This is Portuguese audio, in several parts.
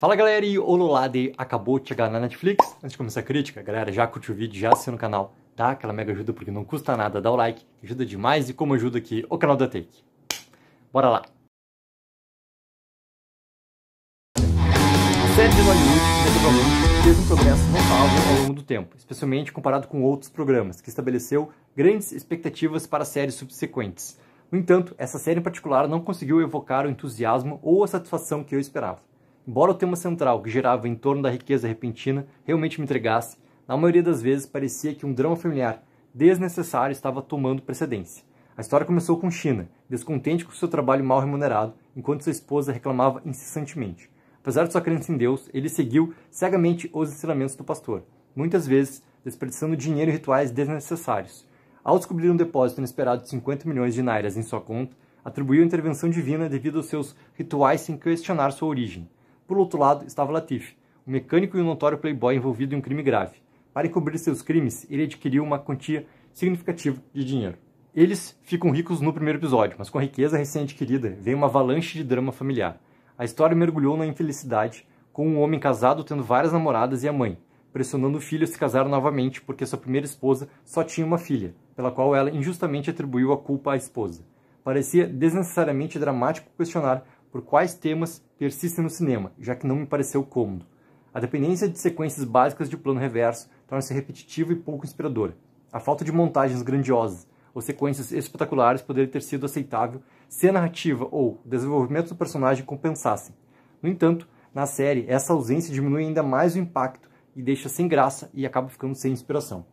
Fala galera, e Ololade acabou de chegar na Netflix. Antes de começar a crítica, galera, já curtiu o vídeo, já assina o canal, dá tá? aquela mega ajuda porque não custa nada, dá o like, ajuda demais e como ajuda aqui o canal da Take. Bora lá! série de Hollywood, naturalmente, teve um progresso notável ao longo do tempo, especialmente comparado com outros programas, que estabeleceu grandes expectativas para séries subsequentes. No entanto, essa série em particular não conseguiu evocar o entusiasmo ou a satisfação que eu esperava embora o tema central, que girava em torno da riqueza repentina, realmente me entregasse, na maioria das vezes parecia que um drama familiar desnecessário estava tomando precedência. A história começou com China, descontente com seu trabalho mal remunerado, enquanto sua esposa reclamava incessantemente. Apesar de sua crença em Deus, ele seguiu cegamente os ensinamentos do pastor, muitas vezes desperdiçando dinheiro em rituais desnecessários. Ao descobrir um depósito inesperado de 50 milhões de nairas em sua conta, atribuiu a intervenção divina devido aos seus rituais sem questionar sua origem. Por outro lado, estava Latif, um mecânico e um notório playboy envolvido em um crime grave. Para encobrir seus crimes, ele adquiriu uma quantia significativa de dinheiro. Eles ficam ricos no primeiro episódio, mas com a riqueza recém-adquirida vem uma avalanche de drama familiar. A história mergulhou na infelicidade, com um homem casado tendo várias namoradas e a mãe, pressionando o filho a se casar novamente porque sua primeira esposa só tinha uma filha, pela qual ela injustamente atribuiu a culpa à esposa. Parecia desnecessariamente dramático questionar por quais temas persistem no cinema, já que não me pareceu cômodo. A dependência de sequências básicas de plano reverso torna-se repetitiva e pouco inspiradora. A falta de montagens grandiosas ou sequências espetaculares poderia ter sido aceitável se a narrativa ou o desenvolvimento do personagem compensassem. No entanto, na série, essa ausência diminui ainda mais o impacto e deixa sem graça e acaba ficando sem inspiração.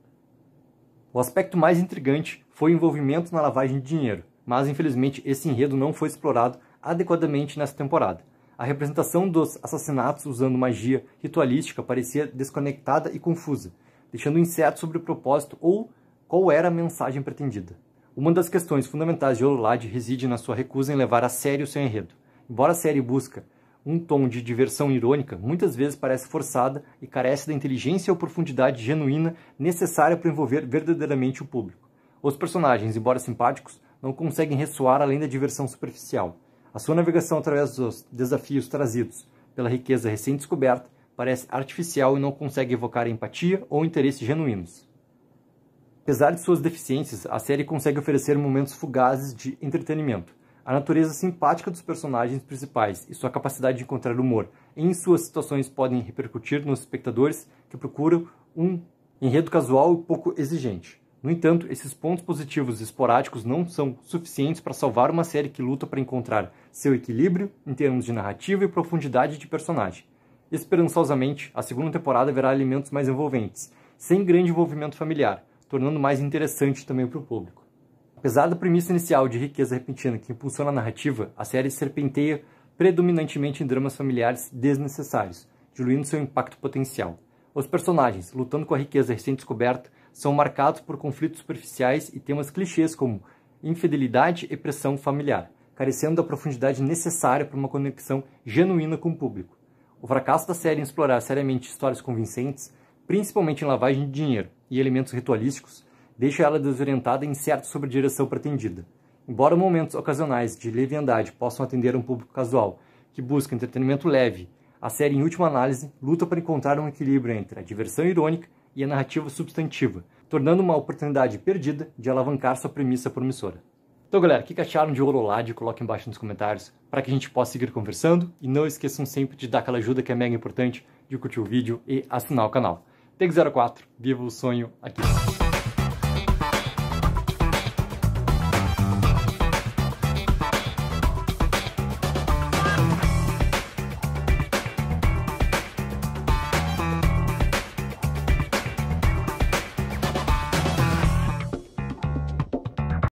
O aspecto mais intrigante foi o envolvimento na lavagem de dinheiro, mas infelizmente esse enredo não foi explorado adequadamente nessa temporada. A representação dos assassinatos usando magia ritualística parecia desconectada e confusa, deixando incerto sobre o propósito ou qual era a mensagem pretendida. Uma das questões fundamentais de Olulade reside na sua recusa em levar a sério seu enredo. Embora a série busca um tom de diversão irônica, muitas vezes parece forçada e carece da inteligência ou profundidade genuína necessária para envolver verdadeiramente o público. Os personagens, embora simpáticos, não conseguem ressoar além da diversão superficial. A sua navegação através dos desafios trazidos pela riqueza recém-descoberta parece artificial e não consegue evocar empatia ou interesse genuínos. Apesar de suas deficiências, a série consegue oferecer momentos fugazes de entretenimento. A natureza simpática dos personagens principais e sua capacidade de encontrar humor em suas situações podem repercutir nos espectadores que procuram um enredo casual e pouco exigente. No entanto, esses pontos positivos esporádicos não são suficientes para salvar uma série que luta para encontrar seu equilíbrio em termos de narrativa e profundidade de personagem. Esperançosamente, a segunda temporada verá elementos mais envolventes, sem grande envolvimento familiar, tornando mais interessante também para o público. Apesar da premissa inicial de riqueza repentina que impulsiona a narrativa, a série serpenteia predominantemente em dramas familiares desnecessários, diluindo seu impacto potencial. Os personagens, lutando com a riqueza recém-descoberta, são marcados por conflitos superficiais e temas clichês como infidelidade e pressão familiar, carecendo da profundidade necessária para uma conexão genuína com o público. O fracasso da série em explorar seriamente histórias convincentes, principalmente em lavagem de dinheiro e elementos ritualísticos, deixa ela desorientada e incerta sobre a direção pretendida. Embora momentos ocasionais de leviandade possam atender um público casual que busca entretenimento leve, a série, em última análise, luta para encontrar um equilíbrio entre a diversão irônica e a narrativa substantiva, tornando uma oportunidade perdida de alavancar sua premissa promissora. Então, galera, o que acharam de Orolade? Coloque embaixo nos comentários para que a gente possa seguir conversando. E não esqueçam sempre de dar aquela ajuda que é mega importante, de curtir o vídeo e assinar o canal. Tag04, viva o sonho aqui!